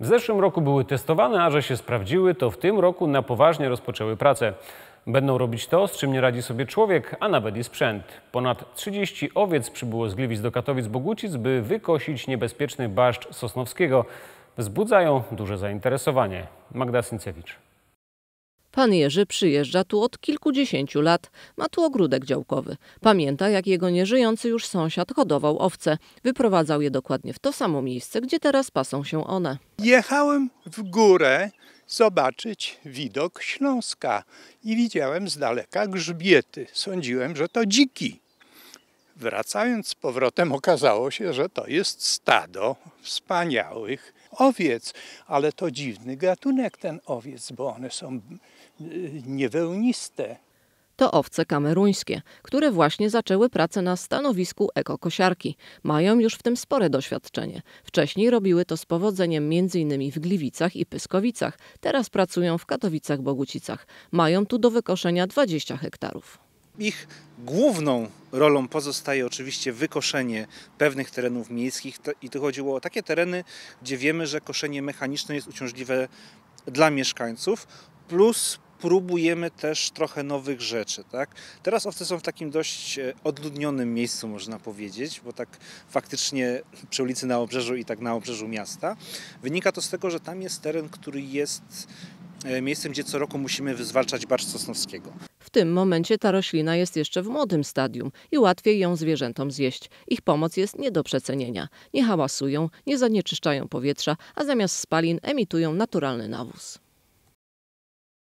W zeszłym roku były testowane, a że się sprawdziły, to w tym roku na poważnie rozpoczęły pracę. Będą robić to, z czym nie radzi sobie człowiek, a nawet i sprzęt. Ponad 30 owiec przybyło z Gliwic do Katowic-Bogucic, by wykosić niebezpieczny baszcz sosnowskiego. Wzbudzają duże zainteresowanie. Magda Syncewicz. Pan Jerzy przyjeżdża tu od kilkudziesięciu lat. Ma tu ogródek działkowy. Pamięta, jak jego nieżyjący już sąsiad hodował owce. Wyprowadzał je dokładnie w to samo miejsce, gdzie teraz pasą się one. Jechałem w górę zobaczyć widok Śląska i widziałem z daleka grzbiety. Sądziłem, że to dziki. Wracając z powrotem okazało się, że to jest stado wspaniałych owiec, ale to dziwny gatunek ten owiec, bo one są niewełniste. To owce kameruńskie, które właśnie zaczęły pracę na stanowisku ekokosiarki. Mają już w tym spore doświadczenie. Wcześniej robiły to z powodzeniem m.in. w Gliwicach i Pyskowicach. Teraz pracują w Katowicach-Bogucicach. Mają tu do wykoszenia 20 hektarów. Ich główną rolą pozostaje oczywiście wykoszenie pewnych terenów miejskich i tu chodziło o takie tereny, gdzie wiemy, że koszenie mechaniczne jest uciążliwe dla mieszkańców, plus próbujemy też trochę nowych rzeczy. Tak? Teraz owce są w takim dość e, odludnionym miejscu, można powiedzieć, bo tak faktycznie przy ulicy na obrzeżu i tak na obrzeżu miasta. Wynika to z tego, że tam jest teren, który jest e, miejscem, gdzie co roku musimy wyzwalczać barszcz sosnowskiego. W tym momencie ta roślina jest jeszcze w młodym stadium i łatwiej ją zwierzętom zjeść. Ich pomoc jest nie do przecenienia. Nie hałasują, nie zanieczyszczają powietrza, a zamiast spalin emitują naturalny nawóz.